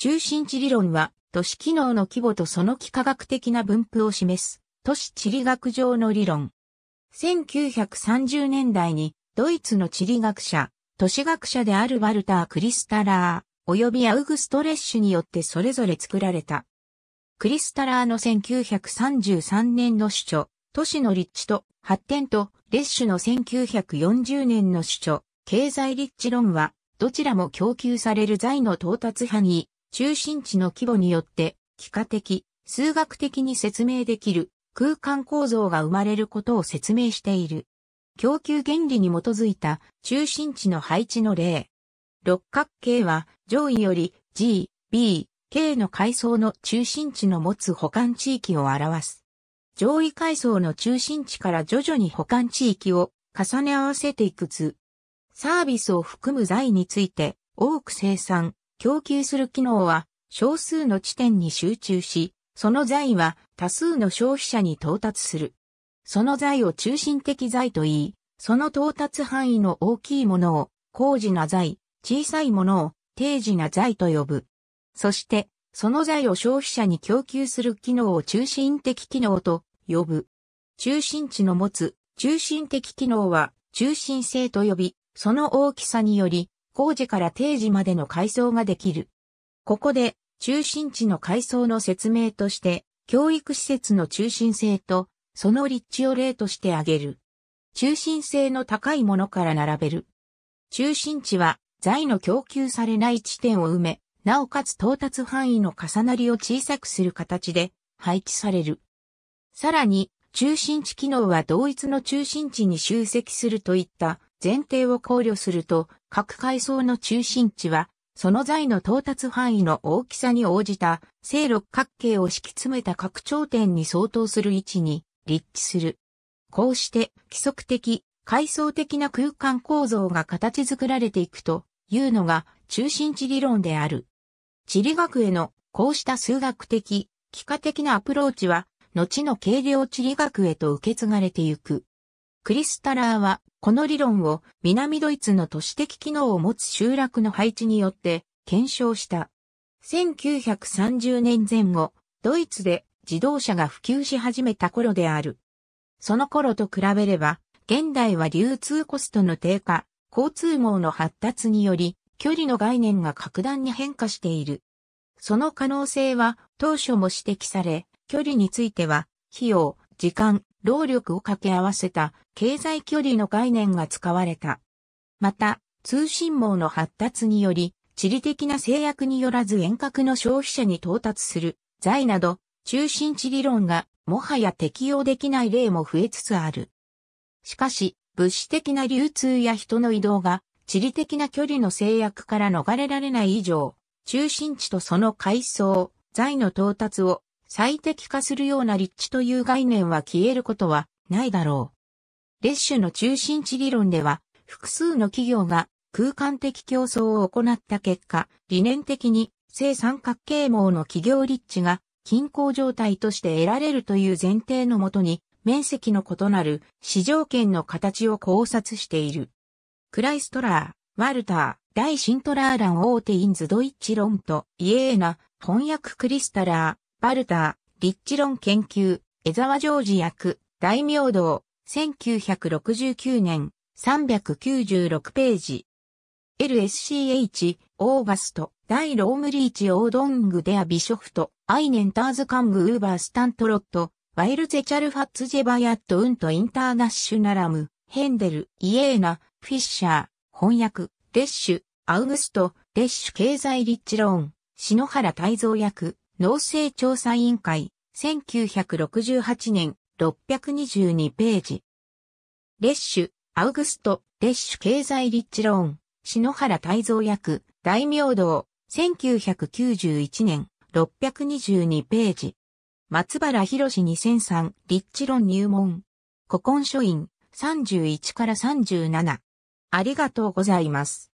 中心地理論は、都市機能の規模とその幾何学的な分布を示す、都市地理学上の理論。1930年代に、ドイツの地理学者、都市学者であるワルター・クリスタラー、及びアウグストレッシュによってそれぞれ作られた。クリスタラーの1933年の主張、都市の立地と発展と、レッシュの1940年の主張、経済立地論は、どちらも供給される財の到達範囲、中心地の規模によって、幾何的、数学的に説明できる空間構造が生まれることを説明している。供給原理に基づいた中心地の配置の例。六角形は上位より G、B、K の階層の中心地の持つ保管地域を表す。上位階層の中心地から徐々に保管地域を重ね合わせていく図。サービスを含む財について多く生産、供給する機能は少数の地点に集中し、その財は多数の消費者に到達する。その財を中心的財と言い、その到達範囲の大きいものを高次な財、小さいものを定時な財と呼ぶ。そして、その財を消費者に供給する機能を中心的機能と呼ぶ。中心地の持つ中心的機能は中心性と呼び、その大きさにより工事から定時までの改装ができる。ここで、中心地の改装の説明として、教育施設の中心性と、その立地を例として挙げる。中心性の高いものから並べる。中心地は、財の供給されない地点を埋め、なおかつ到達範囲の重なりを小さくする形で配置される。さらに、中心地機能は同一の中心地に集積するといった前提を考慮すると、各階層の中心地は、その材の到達範囲の大きさに応じた、正六角形を敷き詰めた各頂点に相当する位置に立地する。こうして、規則的、階層的な空間構造が形作られていくというのが中心地理論である。地理学へのこうした数学的、幾何的なアプローチは、後の軽量地理学へと受け継がれていく。クリスタラーは、この理論を南ドイツの都市的機能を持つ集落の配置によって検証した。1930年前後、ドイツで自動車が普及し始めた頃である。その頃と比べれば、現代は流通コストの低下、交通網の発達により、距離の概念が格段に変化している。その可能性は当初も指摘され、距離については、費用、時間、労力を掛け合わせた経済距離の概念が使われた。また、通信網の発達により、地理的な制約によらず遠隔の消費者に到達する、財など、中心地理論がもはや適用できない例も増えつつある。しかし、物資的な流通や人の移動が地理的な距離の制約から逃れられない以上、中心地とその階層、財の到達を最適化するような立地という概念は消えることはないだろう。レッシュの中心地理論では、複数の企業が空間的競争を行った結果、理念的に正三角形網の企業立地が均衡状態として得られるという前提のもとに、面積の異なる市場圏の形を考察している。クライストラー、ワルター、大シントラーラン・オーテインズ・ドイッチ・ロンと、イエーナ、翻訳クリスタラー、バルター、リチロ論研究、江沢ージ役、大名堂、1969年、396ページ。LSCH、オーガスト、大ロームリーチオードングデアビショフト、アイネンターズカングウーバースタントロット、ワイルゼチャルファッツジェバヤットウントインターナッシュナラム、ヘンデル、イエーナ、フィッシャー、翻訳、デッシュ、アウグスト、デッシュ経済リッローン、篠原泰造役、農政調査委員会、1968年、622ページ。列種、アウグスト、列種経済立地論、篠原泰造役、大名堂、1991年、622ページ。松原博士2003、立地論入門。古今書院、31から37。ありがとうございます。